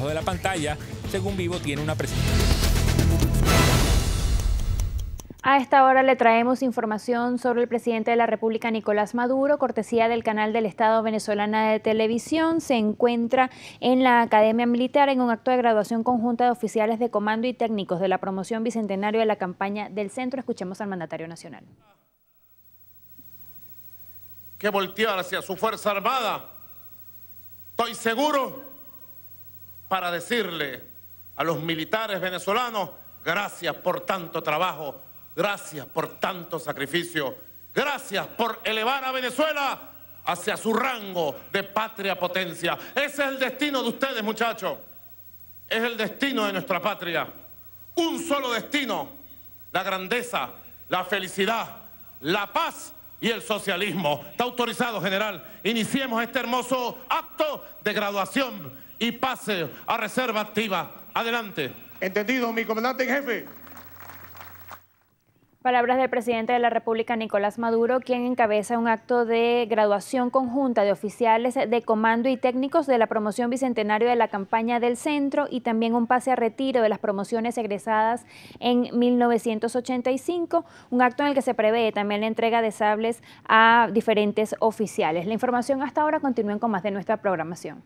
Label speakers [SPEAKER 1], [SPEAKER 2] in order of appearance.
[SPEAKER 1] de la pantalla, según Vivo tiene una presentación.
[SPEAKER 2] A esta hora le traemos información sobre el presidente de la República, Nicolás Maduro, cortesía del canal del Estado venezolana de televisión. Se encuentra en la Academia Militar en un acto de graduación conjunta de oficiales de comando y técnicos de la promoción bicentenario de la campaña del centro. Escuchemos al mandatario nacional.
[SPEAKER 1] Que voltear hacia su Fuerza Armada. Estoy seguro para decirle a los militares venezolanos, gracias por tanto trabajo, gracias por tanto sacrificio, gracias por elevar a Venezuela hacia su rango de patria potencia. Ese es el destino de ustedes, muchachos. Es el destino de nuestra patria. Un solo destino, la grandeza, la felicidad, la paz y el socialismo. Está autorizado, general. Iniciemos este hermoso acto de graduación y pase a reserva activa. Adelante. Entendido, mi comandante en jefe.
[SPEAKER 2] Palabras del presidente de la República, Nicolás Maduro, quien encabeza un acto de graduación conjunta de oficiales de comando y técnicos de la promoción bicentenario de la campaña del centro y también un pase a retiro de las promociones egresadas en 1985, un acto en el que se prevé también la entrega de sables a diferentes oficiales. La información hasta ahora continúa con más de nuestra programación.